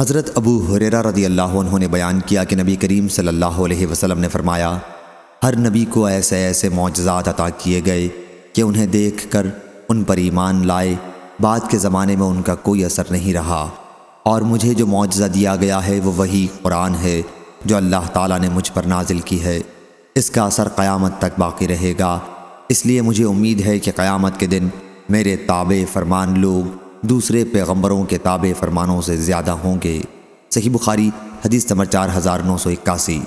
हज़रत अबू हुरेरा रदी अल्लाह ने बयान किया कि नबी करीम सल्लल्लाहु अलैहि वसल्लम ने फरमाया हर नबी को ऐसे ऐसे मुआजात अता किए गए कि उन्हें देख कर उन पर ईमान लाए बाद के ज़माने में उनका कोई असर नहीं रहा और मुझे जो मुआजा दिया गया है वो वही कुरान है जो अल्लाह ताला ने मुझ पर नाजिल की है इसका असर क़यामत तक बाकी रहेगा इसलिए मुझे उम्मीद है कि क़यामत के दिन मेरे ताबे फरमान लोग دوسرے پیغمبروں کے تابع فرمانوں سے زیادہ ہوں گے صحیح بخاری حدیث نمبر چار ہزار نو سو اکاسی